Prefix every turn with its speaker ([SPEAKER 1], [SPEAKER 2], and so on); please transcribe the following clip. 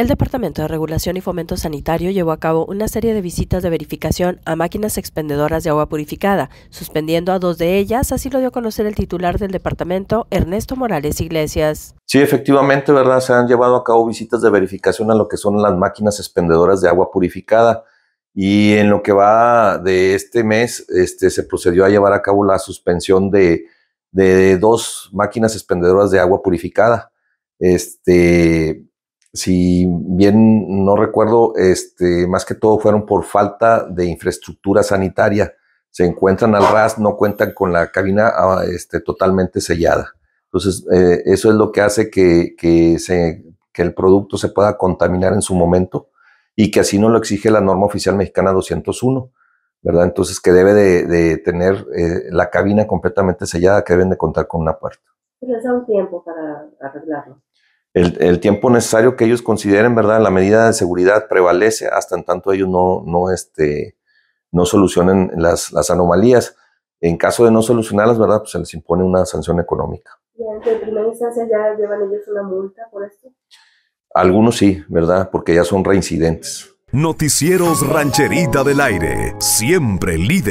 [SPEAKER 1] El Departamento de Regulación y Fomento Sanitario llevó a cabo una serie de visitas de verificación a máquinas expendedoras de agua purificada, suspendiendo a dos de ellas, así lo dio a conocer el titular del departamento, Ernesto Morales Iglesias.
[SPEAKER 2] Sí, efectivamente, ¿verdad? Se han llevado a cabo visitas de verificación a lo que son las máquinas expendedoras de agua purificada. Y en lo que va de este mes, este, se procedió a llevar a cabo la suspensión de, de dos máquinas expendedoras de agua purificada. Este, si bien no recuerdo, este, más que todo fueron por falta de infraestructura sanitaria. Se encuentran al ras, no cuentan con la cabina ah, este, totalmente sellada. Entonces, eh, eso es lo que hace que, se, que, el producto se pueda contaminar en su momento y que así no lo exige la norma oficial mexicana 201, ¿verdad? Entonces, que debe de, tener eh, la cabina completamente sellada, que deben de contar con una puerta.
[SPEAKER 3] Pero es un tiempo para arreglarlo
[SPEAKER 2] el, el, tiempo necesario que ellos consideren, ¿verdad? La medida de seguridad prevalece hasta en tanto ellos no, no, este, no solucionen las, las anomalías. En caso de no solucionarlas, ¿verdad? Pues se les impone una sanción económica.
[SPEAKER 4] ¿En primera instancia ya llevan ellos una multa por esto?
[SPEAKER 2] Algunos sí, ¿verdad? Porque ya son reincidentes. Noticieros Rancherita del Aire, siempre líder.